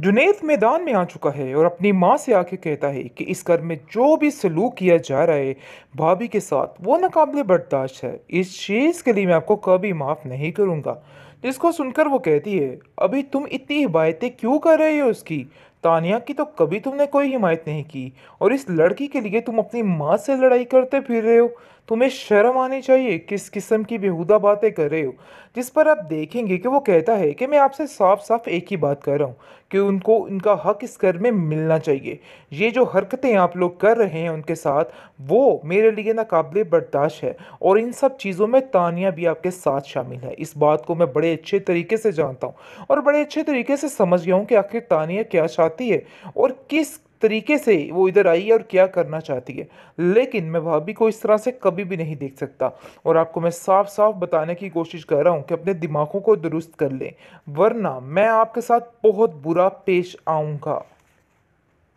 जुनेद मैदान में आ चुका है और अपनी माँ से आके कहता है कि इस घर में जो भी सलूक किया जा रहा है भाभी के साथ वो नाकबले बर्दाश्त है इस चीज़ के लिए मैं आपको कभी माफ़ नहीं करूँगा जिसको सुनकर वो कहती है अभी तुम इतनी हिबायतें क्यों कर रहे हो उसकी तानिया की तो कभी तुमने कोई हिमायत नहीं की और इस लड़की के लिए तुम अपनी माँ से लड़ाई करते फिर रहे हो तुम्हें शर्म आनी चाहिए किस किस्म की बेहुदा बातें कर रहे हो जिस पर आप देखेंगे कि वो कहता है कि मैं आपसे साफ साफ एक ही बात कर रहा हूँ कि उनको उनका हक इस घर में मिलना चाहिए ये जो हरकतें आप लोग कर रहे हैं उनके साथ वो मेरे लिए नाकबिल बर्दाश्त है और इन सब चीज़ों में तानिया भी आपके साथ शामिल है इस बात को मैं बड़े अच्छे तरीके से जानता हूँ और बड़े अच्छे तरीके से समझ गया हूँ कि आखिर तानिया क्या चाहती चाहती है और किस तरीके से वो इधर आई है और क्या करना चाहती है लेकिन मैं भाभी को इस तरह से कभी भी नहीं देख सकता और आपको मैं साफ साफ बताने की कोशिश कर रहा हूँ कि अपने दिमागों को दुरुस्त कर लें वरना मैं आपके साथ बहुत बुरा पेश आऊँगा